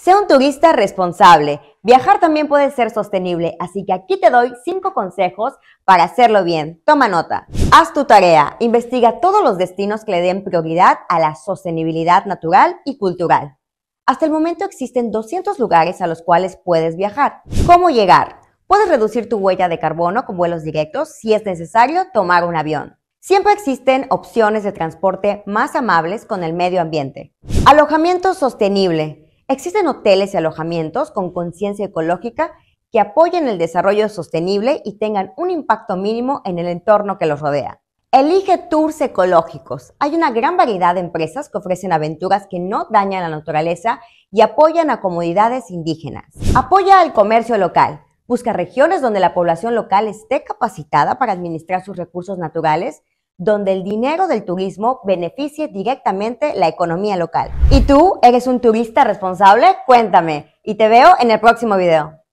Sea un turista responsable. Viajar también puede ser sostenible, así que aquí te doy 5 consejos para hacerlo bien. Toma nota. Haz tu tarea. Investiga todos los destinos que le den prioridad a la sostenibilidad natural y cultural. Hasta el momento existen 200 lugares a los cuales puedes viajar. ¿Cómo llegar? Puedes reducir tu huella de carbono con vuelos directos si es necesario tomar un avión. Siempre existen opciones de transporte más amables con el medio ambiente. Alojamiento sostenible. Existen hoteles y alojamientos con conciencia ecológica que apoyen el desarrollo sostenible y tengan un impacto mínimo en el entorno que los rodea. Elige tours ecológicos. Hay una gran variedad de empresas que ofrecen aventuras que no dañan la naturaleza y apoyan a comunidades indígenas. Apoya al comercio local. Busca regiones donde la población local esté capacitada para administrar sus recursos naturales donde el dinero del turismo beneficie directamente la economía local. ¿Y tú eres un turista responsable? Cuéntame y te veo en el próximo video.